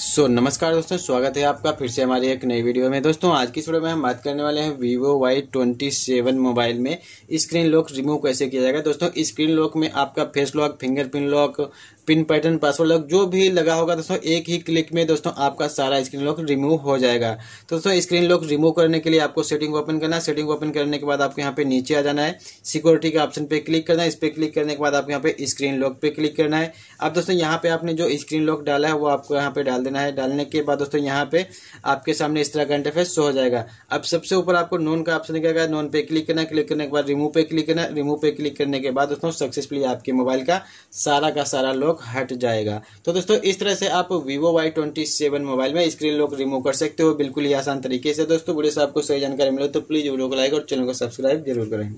सो so, नमस्कार दोस्तों स्वागत है आपका फिर से हमारे एक नई वीडियो में दोस्तों आज की वीडियो में हम बात करने वाले हैं Vivo Y twenty seven mobile में स्क्रीन लॉक रिमूव कैसे किया जाएगा दोस्तों स्क्रीन लॉक में आपका face lock fingerprint lock pin pattern password lock जो भी लगा होगा दोस्तों एक ही क्लिक में दोस्तों आपका सारा स्क्रीन लॉक रिमूव हो जाएगा तो दोस्तों स्क्रीन लॉक रिमूव करने के लिए आपको सेटिंग ओपन करना है सेटिंग ओपन करने के बाद आपको यहाँ पे नीचे आ जाना है सिक्योरिटी के ऑप्शन पे क्लिक करना है इस पर क्लिक करने के बाद आपको यहाँ पे स्क्रीन लॉक पे क्लिक करना है अब दोस्तों यहाँ पे आपने जो स्क्रीन लॉक डाला है वो आपको यहाँ पे डाल देना है डालने के बाद दोस्तों यहाँ पे आपके सामने इस तरह का इंटरफेस शो हो जाएगा अब सबसे ऊपर आपको नॉन का ऑप्शन क्या नॉन पे क्लिक करना है क्लिक करने के बाद रिमूव पे क्लिक करना है रिमूव पे क्लिक करने के बाद दोस्तों सक्सेसफुली आपके मोबाइल का सारा का सारा लॉक लॉक हट जाएगा तो दोस्तों इस तरह से आप Vivo Y twenty seven mobile में स्क्रीन लॉक रिमूव कर सकते हो बिल्कुल ही आसान तरीके से दोस्तों बुढ़े से आपको सही जानकारी मिले तो प्लीज़ वीडियो को लाइक और चैनल को सब्सक्राइब जरूर करें